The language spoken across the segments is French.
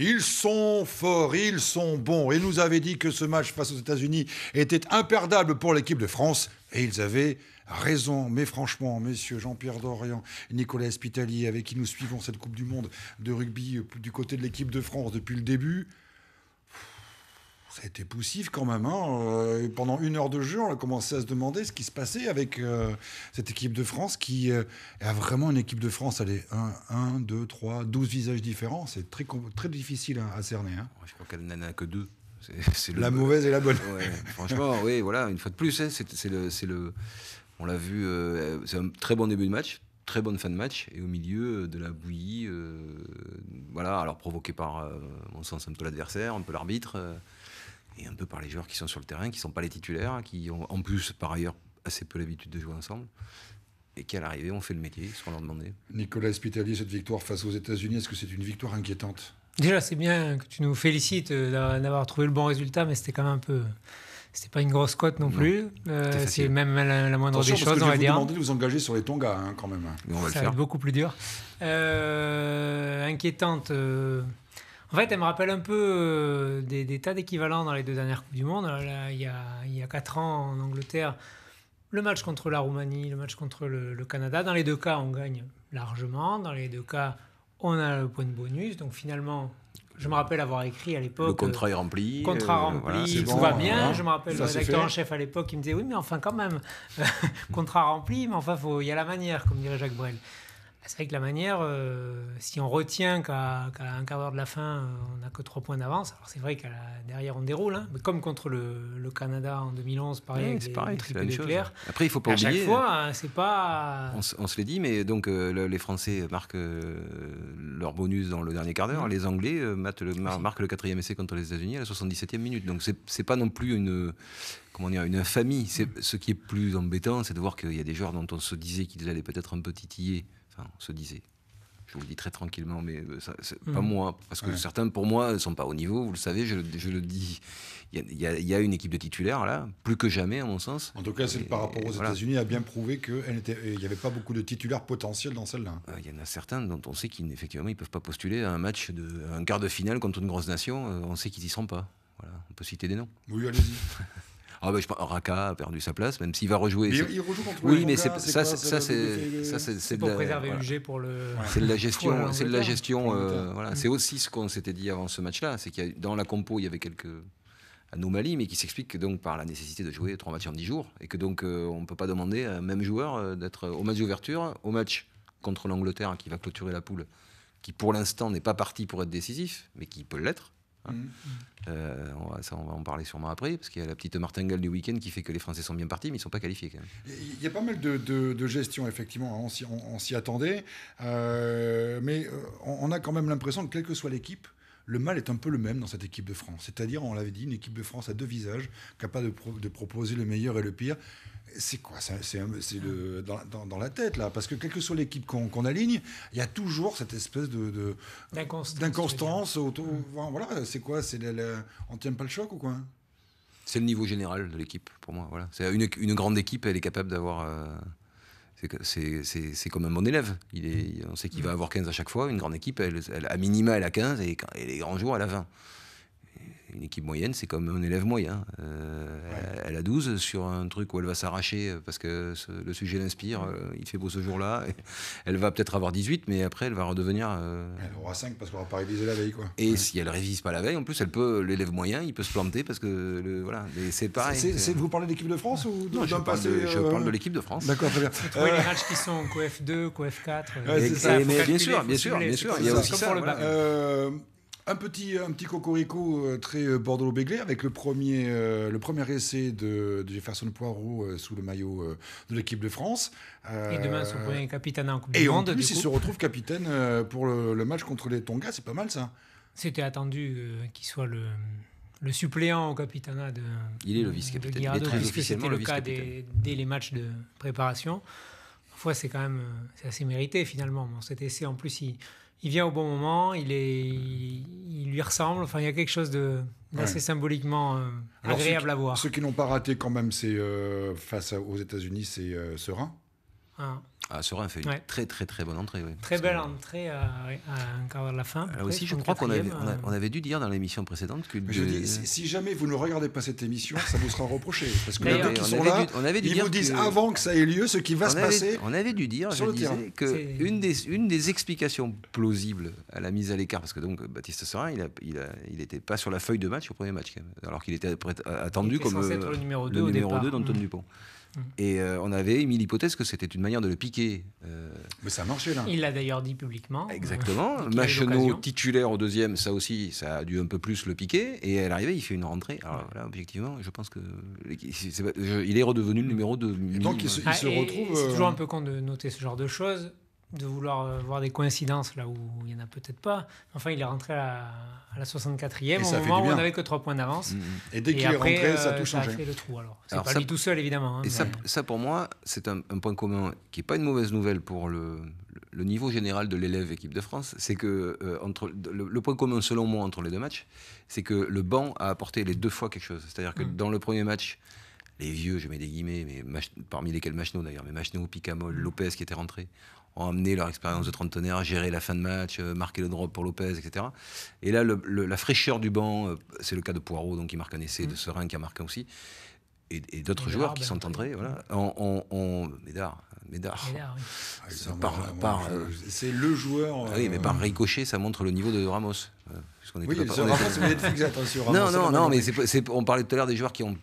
Ils sont forts, ils sont bons. Ils nous avaient dit que ce match face aux États-Unis était imperdable pour l'équipe de France. Et ils avaient raison. Mais franchement, messieurs Jean-Pierre Dorian, Nicolas Espitalier, avec qui nous suivons cette Coupe du Monde de rugby euh, du côté de l'équipe de France depuis le début, ça a poussif quand même. Hein. Euh, pendant une heure de jeu, on a commencé à se demander ce qui se passait avec euh, cette équipe de France qui euh, a vraiment une équipe de France. Elle est 1, 2, 3, 12 visages différents. C'est très, très difficile à, cerner. Hein. Je crois qu'elle n'en a que deux. La mauvaise et la bonne. franchement, oui, voilà, une fois de plus, hein, c'est le, On l'a vu, c'est un très bon début de match très bonne fin de match et au milieu de la bouillie, voilà, alors provoqué par, mon sens, un peu l'adversaire, un peu l'arbitre et un peu par les joueurs qui sont sur le terrain, qui ne sont pas les titulaires, hein, qui ont en plus par ailleurs assez peu l'habitude de jouer ensemble. Et qui, à l'arrivée, ont fait le métier sans leur demandait. Nicolas Spitalier, cette victoire face aux États-Unis, est-ce que c'est une victoire inquiétante Déjà, c'est bien que tu nous félicites euh, d'avoir trouvé le bon résultat, mais c'était quand même un peu. C'était pas une grosse cote non plus. Euh, c'est même la, moindre des choses, on va dire. Je vous demander de vous engager sur les Tonga, hein, quand même. ça va être beaucoup plus dur. Euh, inquiétante. En fait, elle me rappelle un peu euh, des, tas d'équivalents dans les deux dernières Coupes du Monde. il, y a, il a quatre ans en Angleterre, le match contre la Roumanie, le match contre le, Canada. Dans les deux cas, on gagne largement. Dans les deux cas, on a le point de bonus. Donc finalement, je me rappelle avoir écrit à l'époque. Le contrat est rempli. Euh, euh, contrat rempli, tout va bien. Je me rappelle le rédacteur en chef à l'époque qui me disait Oui, mais enfin, quand même, contrat rempli, mais enfin, il y a la manière, comme dirait Jacques Brel. C'est vrai que la manière, euh, si on retient qu'à un quart d'heure de la fin, euh, on n'a que trois points d'avance, alors c'est vrai qu'à derrière on déroule, hein. comme contre le, Canada en 2011, pareil, c'est pareil, Après, il ne faut pas à oublier. Chaque fois, euh, c'est pas. On, se l'est dit, mais donc les Français marquent leur bonus dans le dernier quart d'heure, les Anglais le, marquent le quatrième essai contre les États-Unis à la 77e minute. Donc ce n'est pas non plus une comment dire, une infamie. ce qui est plus embêtant, c'est de voir qu'il y a des joueurs dont on se disait qu'ils allaient peut-être un peu titiller on se disait. Je vous le dis très tranquillement, mais euh, pas mmh. moi, parce que certains, pour moi, ne sont pas au niveau, vous le savez, je, le dis. Il y, a une équipe de titulaires, là, plus que jamais, à mon sens. En tout cas, c'est par rapport aux États-Unis a bien prouvé qu'il n'y avait pas beaucoup de titulaires potentiels dans celle-là. Euh, il y en a certains dont on sait qu'effectivement, ils ne peuvent pas postuler à un match, de, un quart de finale contre une grosse nation, euh, on sait qu'ils n'y seront pas. Voilà, on peut citer des noms. Oui, allez-y. Ah ben, Raka a perdu sa place, même s'il va rejouer. il rejoue contre Oui, mais c'est, ça, c'est, ça, c'est, pour préserver pour le. C'est de la gestion, c'est de la gestion. Voilà, c'est aussi ce qu'on s'était dit avant ce match-là, c'est qu'il dans la compo il y avait quelques anomalies, mais qui s'explique donc par la nécessité de jouer trois matchs en dix jours, et que donc euh, on ne peut pas demander à un même joueur euh, d'être au match d'ouverture, au match contre l'Angleterre qui va clôturer la poule, qui pour l'instant n'est pas parti pour être décisif, mais qui peut l'être, Hein. Mm. Euh, on, va, ça, on va en parler sûrement après, parce qu'il y a la petite martingale du week-end qui fait que les Français sont bien partis, mais ils ne sont pas qualifiés Il y a pas mal de, gestion, effectivement, hein. on s'y, attendait, euh, mais euh, on, a quand même l'impression que quelle que soit l'équipe, le mal est un peu le même dans cette équipe de France. C'est-à-dire, on l'avait dit, une équipe de France à deux visages, capable de, proposer le meilleur et le pire. C'est quoi C'est dans, dans, la tête, là. Parce que quelle que soit l'équipe qu'on aligne, il y a toujours cette espèce de. d'inconstance. Mm. Voilà, c'est quoi C'est On ne tient pas le choc ou quoi C'est le niveau général de l'équipe, pour moi. Voilà. Une, une grande équipe, elle est capable d'avoir. Euh, c'est comme mon élève. on sait qu'il va mm. avoir 15 à chaque fois. Une grande équipe, elle, à minima, elle a 15 et, et les grands jours, elle a 20 une équipe moyenne, c'est comme un élève moyen. Euh, elle a 12 sur un truc où elle va s'arracher euh, parce que le sujet l'inspire, euh, il fait beau ce jour-là. Elle va peut-être avoir 18, mais après, elle va redevenir. Elle aura 5 parce qu'on va pas réviser la veille. Quoi. Et si elle ne révise pas la veille, en plus, elle peut l'élève moyen, il peut se planter parce que. voilà, c'est pareil. vous parlez de l'équipe de France ou non, je, parle de, je parle de l'équipe de France. D'accord, très bien. Trouver les matchs qui sont en f 2 f 4 mais bien sûr, bien sûr, bien sûr. Il y a aussi ça. Un petit, un petit cocorico euh, très euh, Bordeaux-Béglé avec le premier, euh, le premier essai de, Jefferson Poirot sous le maillot de l'équipe de France. et demain, son premier capitaine en Coupe du Monde. Et en plus, il se retrouve capitaine pour le, match contre les Tonga. C'est pas mal, ça. C'était attendu qu'il soit le, le suppléant au capitana de. Il est le vice-capitaine. Il est très officiellement le, le cas dès, les matchs de préparation. Parfois, c'est quand même assez mérité finalement. cet essai, en plus, il, il vient au bon moment, il, est, il lui ressemble. Enfin, il y a quelque chose de assez symboliquement euh, agréable à voir. Ceux qui n'ont pas raté quand même, c'est euh, face aux États-Unis, c'est euh, Serein. Ah. Ah, Sera fait une très très très bonne entrée. Très belle entrée euh, à, la fin. Là euh, aussi, je crois qu'on avait, on euh. avait dû dire dans l'émission précédente que. Je dis, si, jamais vous ne regardez pas cette émission, ça vous sera reproché. Parce que les deux qui sont là, on avait dû ils dire vous disent avant que ça ait lieu ce qui va se passer. On avait dû dire, je disais, que une des, une des explications plausibles à la mise à l'écart, parce que donc Baptiste Sorin, il n'était il, pas sur la feuille de match au premier match, alors qu'il était attendu comme. être le numéro 2 d'Antoine mmh. Dupont. Mmh. Et on avait mis l'hypothèse que c'était une manière de le piquer euh, Mais ça a marché là. Il l'a d'ailleurs dit publiquement. Exactement. Macheneau, titulaire au deuxième, ça aussi, ça a dû un peu plus le piquer. Et à l'arrivée, il fait une rentrée. Alors là, objectivement, je pense que il est redevenu le numéro de. se, ah, retrouve. C'est toujours euh, un peu con de noter ce genre de choses de vouloir euh, voir des coïncidences là où il n'y en a peut-être pas. Enfin, il est rentré à, la, 64e, au moment où on n'avait que 3 points d'avance. Mm, mm. Et dès qu'il est rentré, ça a euh, tout changé. Ça fait le trou alors. C'est pas lui tout seul, évidemment. Hein, et ça, pour moi, c'est un, point commun qui n'est pas une mauvaise nouvelle pour le, le niveau général de l'élève équipe de France. C'est que euh, entre, le, point commun, selon moi, entre les deux matchs, c'est que le banc a apporté les deux fois quelque chose. C'est-à-dire que mm. dans le premier match, les vieux, je mets des guillemets, mais parmi lesquels Machinot d'ailleurs, mais Machinot, Picamol, Lopez qui était rentré ont amené leur expérience de 30 tonnerres, gérer la fin de match, euh, marquer le drop pour Lopez, etc. Et là, la fraîcheur du banc, euh, c'est le cas de Poirot, donc qui marque un essai, mm. de Serin qui a marqué aussi, et, d'autres joueurs qui s'entendraient. Voilà. Mm. On, Médard, Médard. Ah, euh, c'est le joueur. Ah oui, mais par ricochet, ça montre le niveau de Ramos. non, non, non, mais on parlait tout à l'heure des joueurs qui ont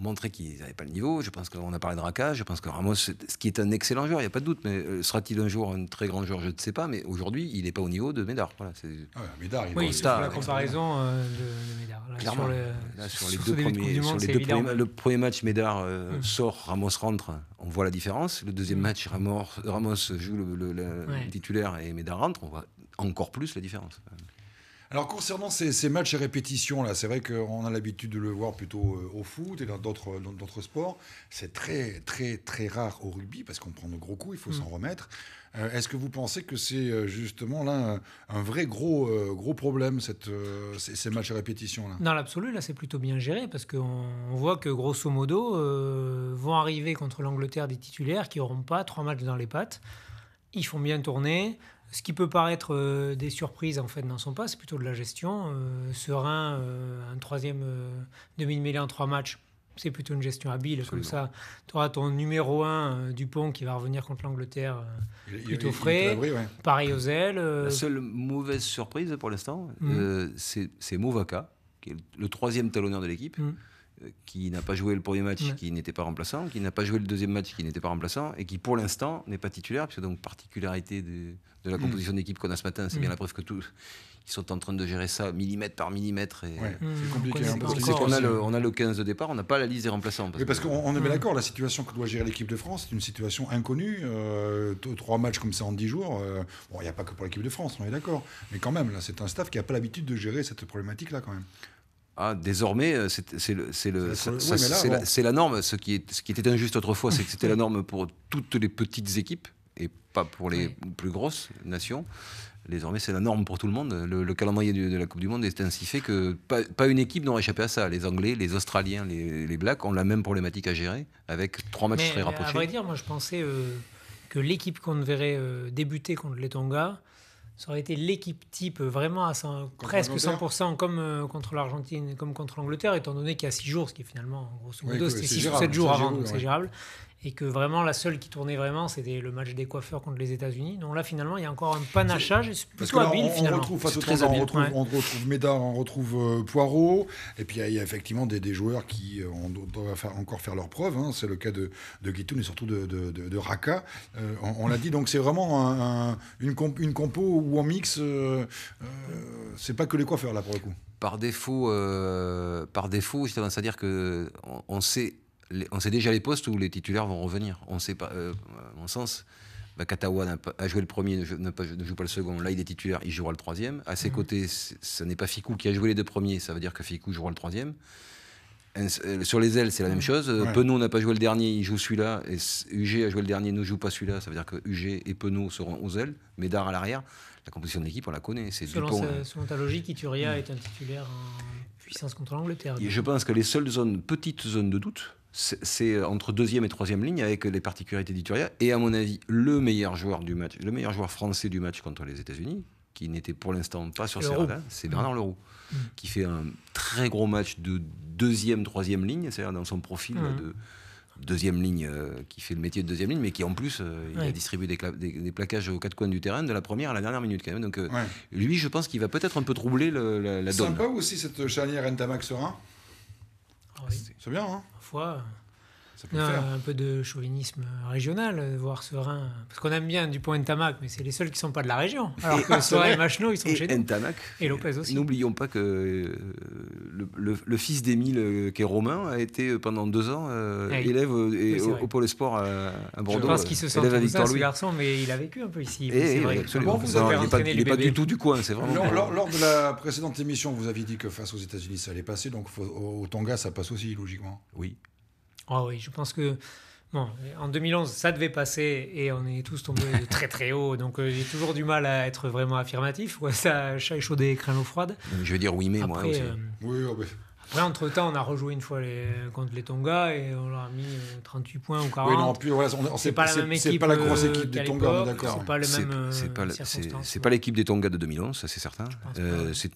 montrer qu'ils n'avaient pas le niveau. Je pense qu'on a parlé de Raka, je pense que Ramos, ce qui est un excellent joueur, il n'y a pas de doute, mais euh, sera-t-il un jour un très grand joueur Je ne sais pas, mais aujourd'hui, il n'est pas au niveau de Médard. Voilà, c'est... Ah il la comparaison de, Clairement, sur, les deux premiers, premier match, Médard euh, mm. sort, Ramos rentre, on voit la différence. Le deuxième mm. match, Ramos, Ramos joue le, titulaire et Médard rentre, on voit encore plus la différence. Alors concernant ces, matchs et répétition, là, c'est vrai qu'on a l'habitude de le voir plutôt euh, au foot et dans d'autres, sports. C'est très très très rare au rugby parce qu'on prend de gros coups, il faut mm. s'en remettre. Euh, est-ce que vous pensez que c'est euh, justement là un, vrai gros gros problème cette, ces, matchs à répétition là Dans l'absolu, là c'est plutôt bien géré parce qu'on voit que grosso modo vont arriver contre l'Angleterre des titulaires qui n'auront pas trois matchs dans les pattes. Ils font bien tourner ce qui peut paraître euh, des surprises en fait n'en sont pas, c'est plutôt de la gestion. Euh, serein, euh, un troisième demi-mêlée en trois matchs, c'est plutôt une gestion habile. Comme ça, tu auras ton numéro un, Dupont qui va revenir contre l'Angleterre plutôt frais. Pareil aux ailes. La seule mauvaise surprise pour l'instant, mmh. c'est Mouvaka, qui est le troisième talonneur de l'équipe. Mmh. Euh, qui n'a pas joué le premier match, qui n'était pas remplaçant, qui n'a pas joué le deuxième match, qui n'était pas remplaçant, et qui pour l'instant n'est pas titulaire, puisque donc particularité de, la mm. composition d'équipe qu'on a ce matin, c'est bien mm. la preuve que tous ils sont en train de gérer ça millimètre par millimètre. Et mm. C'est compliqué. Hein, on, a le, 15 de départ, on n'a pas la liste des remplaçants. Parce, parce qu'on est d'accord, la situation que doit gérer l'équipe de France, c'est une situation inconnue. Euh, trois matchs comme ça en dix jours, euh, bon, il n'y a pas que pour l'équipe de France, on est d'accord. Mais quand même, là, c'est un staff qui n'a pas l'habitude de gérer cette problématique-là quand même désormais, c'est la, norme. Ce qui, était injuste autrefois, c'est que c'était la norme pour toutes les petites équipes et pas pour les plus grosses nations. Désormais, c'est la norme pour tout le monde. Le, calendrier de, la Coupe du Monde est ainsi fait que pas, une équipe n'aurait échappé à ça. Les Anglais, les Australiens, les, Blacks ont la même problématique à gérer avec trois matchs très rapprochés. À vrai dire, moi, je pensais euh, que l'équipe qu'on verrait euh, débuter contre les Tonga, ça aurait été l'équipe type vraiment à presque 100% comme euh, contre l'Argentine, comme contre l'Angleterre, étant donné qu'il y a 6 jours, ce qui est finalement, grosso modo, c'était 6 ou 7 jours avant, donc c'est gérable et que vraiment la seule qui tournait vraiment c'était le match des coiffeurs contre les États-Unis. Donc là finalement il y a encore un panachage plutôt on, finalement. Retrouve, on, retrouve, Médard, on retrouve euh, Poirot et puis il y, a effectivement des, joueurs qui euh, doivent faire, encore faire leurs preuve hein. C'est le cas de, de et surtout de, Raka. Euh, on l'a dit donc c'est vraiment une, une, compo où on mixe. c'est pas que les coiffeurs là pour le coup. Par défaut, par défaut, c'est-à-dire que on sait on sait déjà les postes où les titulaires vont revenir. On sait pas, euh, mon sens, bah, Katawa a, joué le premier, ne joue, pas, pas, le second. Là, il est titulaire, il jouera le troisième. À ses mhm. côtés, ce n'est pas Ficou qui a joué les deux premiers, ça veut dire que Ficou jouera le troisième. Euh, sur les ailes, c'est la même chose. Euh, ouais. n'a pas joué le dernier, il joue celui-là. Et UG a joué le dernier, ne joue pas celui-là. Ça veut dire que UG et Penaud seront aux ailes, Médard à l'arrière. La composition de l'équipe, on la connaît. C'est hein. selon, ta logique, Ituria mm. est un titulaire en puissance contre l'Angleterre. Et je pense que les seules zones, petites zones de doute, c'est entre deuxième et troisième ligne avec les particularités d'Ituria. Et à mon avis, le meilleur joueur du match, le meilleur joueur français du match contre les États-Unis, qui n'était pour l'instant pas sur ses c'est Bernard mm. Leroux, mm. qui fait un très gros match de deuxième, troisième ligne, c'est-à-dire dans son profil de deuxième ligne, euh, qui fait le métier de deuxième ligne, mais qui en plus, euh, il a distribué des, des, plaquages aux quatre coins du terrain, de la première à la dernière minute quand même. Donc euh, lui, je pense qu'il va peut-être un peu troubler la, donne. Sympa aussi cette charnière Ntamak-Serin. Ah C'est bien, hein non, ah, Un peu de chauvinisme régional, euh, voire Serein. Parce qu'on aime bien Dupont entamac mais c'est les seuls qui ne sont pas de la région. Alors que Serein et Machinot, ils sont chez nous. Entamac. et Lopez aussi. N'oublions pas que euh, le, fils d'Émile, euh, qui est romain, a été pendant deux ans ah élève au, Pôle Sport à, Bordeaux. Je pense qu'il se sent comme ça, garçon, mais il a vécu un peu ici. Eh c'est vrai. Absolument. il n'est pas, du tout du coin, c'est vraiment. Lors, de la précédente émission, vous aviez dit que face aux États-Unis, ça allait passer, donc au Tonga, ça passe aussi, logiquement. Oui. Ah oui, je pense que Bon, en 2011, ça devait passer et on est tous tombés très très haut. Donc euh, j'ai toujours du mal à être vraiment affirmatif. Ouais, ça, chat chaud et l'eau froide. Je veux dire oui, mais moi aussi. Euh, ah, après, entre-temps, on a rejoué une fois contre les Tonga et on leur a mis 38 euh, points ou 40. Oui, non, puis c'est pas, la grosse équipe des Tonga, d'accord. C'est pas pas, l'équipe des Tonga de 2011, ça c'est certain.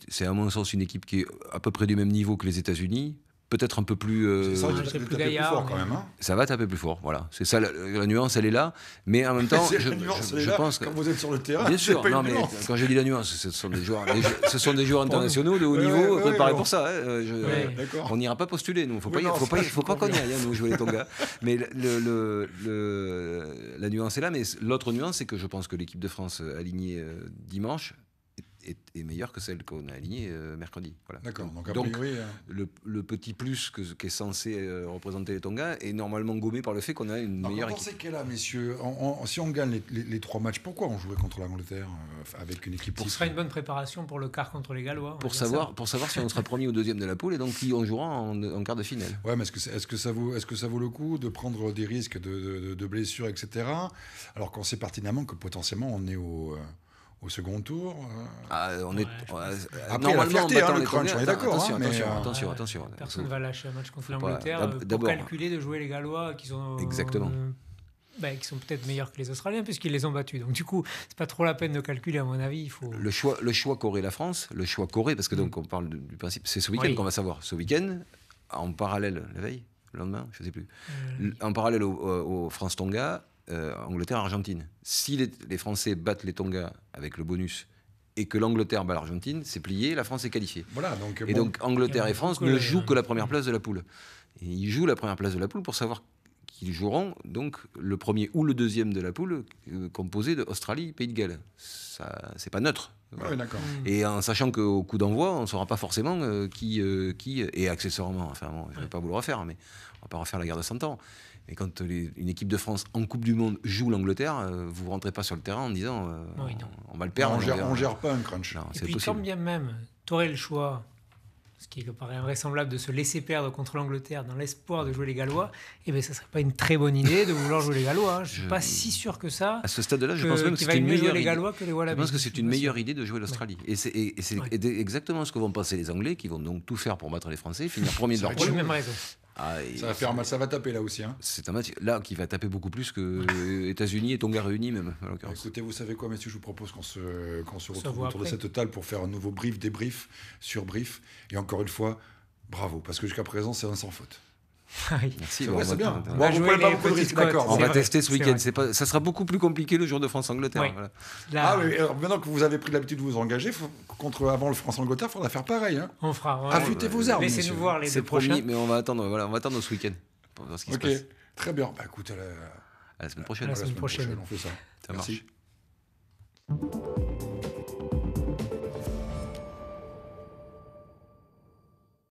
c'est à mon sens une équipe qui est à peu près du même niveau que les États-Unis peut-être un peu plus. ça, va taper plus, plus fort quand même. Hein. ça va taper plus fort, voilà. C'est ça, la, nuance, elle est là. Mais en même temps, je, pense que. Quand vous êtes sur le terrain, bien sûr, pas une nuance. quand je dis la nuance, ce sont des joueurs, ce sont des internationaux de haut niveau préparés pour ça. Hein. Euh, euh, on n'ira pas postuler, nous. Faut pas, faut pas, faut pas qu'on y aille, hein, nous, jouer les Tonga. mais la nuance est là. Mais l'autre nuance, c'est que je pense que l'équipe de France euh, alignée dimanche est, meilleure que celle qu'on a alignée euh, mercredi. Voilà. D'accord. Donc, euh, le, petit plus que, est censé euh, représenter les Tonga est normalement gommé par le fait qu'on a une meilleure équipe. Pensez qu'elle a, messieurs, si on gagne les, trois matchs, pourquoi on jouerait contre l'Angleterre avec une équipe Ce serait une bonne préparation pour le quart contre les Gallois. Hein, pour savoir, pour savoir si on sera premier ou deuxième de la poule et donc qui on jouera en, quart de finale. Ouais, mais est-ce que, est-ce que, ça vaut, est-ce que ça vaut le coup de prendre des risques de, de blessures, etc. Alors qu'on sait pertinemment que potentiellement on est au au second tour. Euh, ah, on est. Euh, Après, la hein, crunch, on est d'accord. Attention, hein, euh, attention, attention, Personne ne va lâcher un match contre l'Angleterre pour hein. calculer de jouer les Gallois qui sont. Exactement. Bah, qui sont peut-être meilleurs que les Australiens puisqu'ils les ont battus. Donc du coup, c'est pas trop la peine de calculer à mon avis. Il faut le choix, le choix qu'aurait la France, le choix Corée, parce que donc mm. on parle du principe, c'est ce week-end qu'on va savoir. Ce week-end, en parallèle la veille, le lendemain, je sais plus, en parallèle au France Tonga, euh, Angleterre-Argentine. Si les, Français battent les Tonga avec le bonus et que l'Angleterre bat l'Argentine, c'est plié, la France est qualifiée. Voilà, donc, et donc Angleterre et France ne jouent que la première mmh. place de la poule. ils jouent la première place de la poule pour savoir qu'ils joueront donc le premier ou le deuxième de la poule composée euh, composé daustralie et Pays de Galles. Ça, c'est pas neutre. Ah mmh. et en sachant qu'au coup d'envoi, on ne saura pas forcément euh, qui, qui, et accessoirement, enfin bon, je ne vais pas vouloir le refaire, mais on va pas refaire la guerre de 100 ans, et quand une équipe de France en Coupe du Monde joue l'Angleterre, euh, vous ne rentrez pas sur le terrain en disant euh, on, va le perdre. on, gère, gère pas un crunch. et puis quand bien même, tu aurais le choix, ce qui me paraît invraisemblable, de se laisser perdre contre l'Angleterre dans l'espoir de jouer les Gallois, eh ben ça ne serait pas une très bonne idée de vouloir jouer les Gallois. Hein. Je ne suis pas si sûr que ça. À ce stade-là, je pense même que c'est une meilleure idée. Je pense que c'est une meilleure idée de jouer l'Australie. Et c'est exactement ce que vont penser les Anglais, qui vont donc tout faire pour battre les Français, finir premier de leur groupe. même raison ça va faire mal, ça va taper là aussi. Hein. C'est un match là qui va taper beaucoup plus que États-Unis et Tonga réunis même. écoutez, vous savez quoi, messieurs, je vous propose qu'on se, se retrouve autour de cette table pour faire un nouveau brief, débrief, brief, Et encore une fois, bravo, parce que jusqu'à présent, c'est un sans faute. Ah c'est bien. on, bah, pas on va tester ce week-end. Pas... Ça sera beaucoup plus compliqué le jour de France-Angleterre. Ah, euh, maintenant que vous avez pris l'habitude de vous engager, contre avant le France-Angleterre, il faudra faire pareil. Hein. On fera. Affûtez vos armes. Laissez-nous voir les promis, mais on va attendre, voilà, on va attendre ce week-end Très bien. Bah, écoute, euh, à la... semaine prochaine. prochaine. on fait ça.